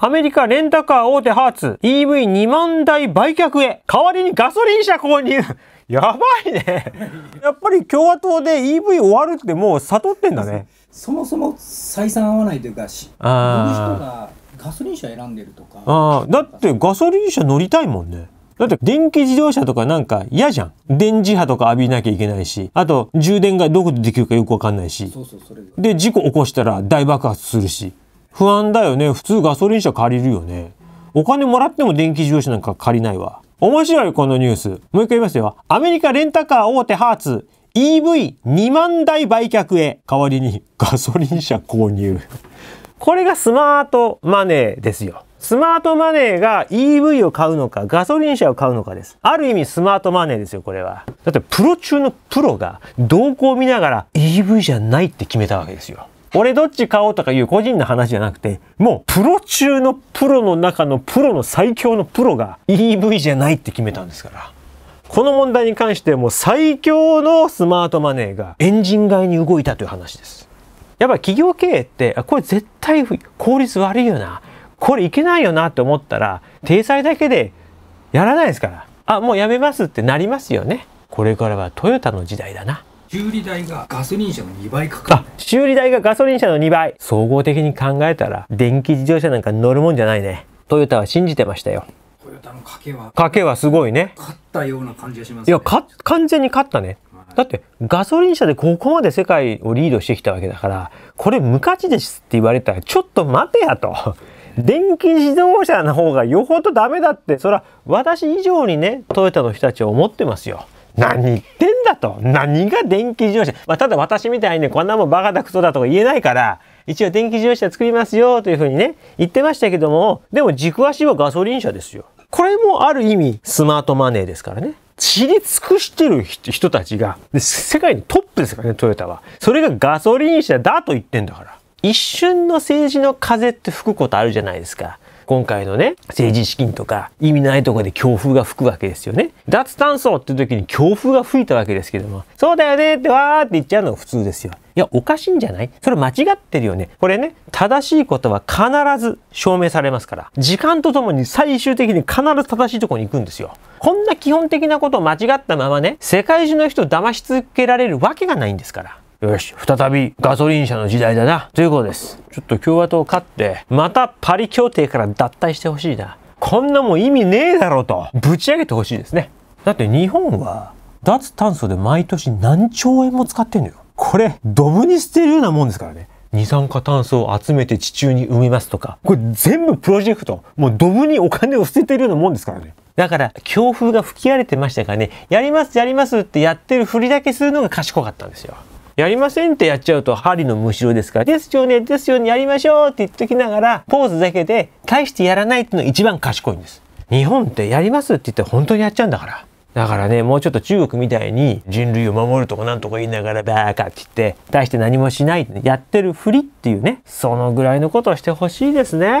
アメリカレンタカー大手ハーツ EV2 万台売却へ代わりにガソリン車購入 やばいね やっぱり共和党で EV 終わるってもう悟ってんだねそもそも採算合わないというかしあ人がガソリン車選んでるとかあだってガソリン車乗りたいもんねだって電気自動車とかなんか嫌じゃん。電磁波とか浴びなきゃいけないし、あと充電がどこでできるかよくわかんないし。そうそう、それで、事故起こしたら大爆発するし。不安だよね普通ガソリン車借りるよねお金もらっても電気自動車なんか借りないわ面白いこのニュースもう一回言いますよアメリカレンタカー大手ハーツ EV2 万台売却へ代わりに ガソリン車購入これがスマートマネーですよスマートマネーが EV を買うのかガソリン車を買うのかです。ある意味スマートマネーですよ、これは。だってプロ中のプロが動向を見ながら EV じゃないって決めたわけですよ。俺どっち買おうとかいう個人の話じゃなくて、もうプロ中のプロの中のプロの最強のプロが EV じゃないって決めたんですから。この問題に関してもう最強のスマートマネーがエンジン外に動いたという話です。やっぱ企業経営って、これ絶対効率悪いよな。これいけないよなって思ったら、体裁だけでやらないですから。あ、もうやめますってなりますよね。これからはトヨタの時代だな。修理代がガソリン車の2倍かかる、修理代がガソリン車の2倍総合的に考えたら電気自動車なんか乗るもんじゃないねトヨタは信じてましたよトヨタの賭けは賭けはすごいね勝ったような感じがします、ね、いや完全に勝ったね、だってガソリン車でここまで世界をリードしてきたわけだからこれ無価値ですって言われたらちょっと待てやと。電気自動車の方がよほどダメだってそれは私以上にねトヨタの人たちは思ってますよ。何言ってんだと。何が電気自動車。まあ、ただ私みたいにね、こんなもんバカだクソだとか言えないから、一応電気自動車作りますよというふうにね、言ってましたけども、でも軸足はガソリン車ですよ。これもある意味スマートマネーですからね。知り尽くしてる人たちが、世界のトップですからね、トヨタは。それがガソリン車だと言ってんだから。一瞬の政治の風って吹くことあるじゃないですか。今回のね、政治資金とか意味ないとこで強風が吹くわけですよね。脱炭素って時に強風が吹いたわけですけども、そうだよねってわーって言っちゃうのが普通ですよ。いや、おかしいんじゃないそれ間違ってるよね。これね、正しいことは必ず証明されますから、時間とともに最終的に必ず正しいとこに行くんですよ。こんな基本的なことを間違ったままね、世界中の人を騙し続けられるわけがないんですから。よし、再びガソリン車の時代だな、ということです。ちょっと共和党勝って、またパリ協定から脱退してほしいな。こんなもん意味ねえだろうと、ぶち上げてほしいですね。だって日本は、脱炭素で毎年何兆円も使ってんのよ。これ、ドブに捨てるようなもんですからね。二酸化炭素を集めて地中に埋めますとか、これ全部プロジェクト、もうドブにお金を捨ててるようなもんですからね。だから、強風が吹き荒れてましたからね、やりますやりますってやってるふりだけするのが賢かったんですよ。やりませんってやっちゃうと針のむしろですから、ですよね、ですよね、やりましょうって言っときながら、ポーズだけで、大してやらないっていうのが一番賢いんです。日本ってやりますって言って本当にやっちゃうんだから。だからね、もうちょっと中国みたいに人類を守るとかなんとか言いながらバーカって言って、大して何もしない、やってるふりっていうね、そのぐらいのことをしてほしいですね。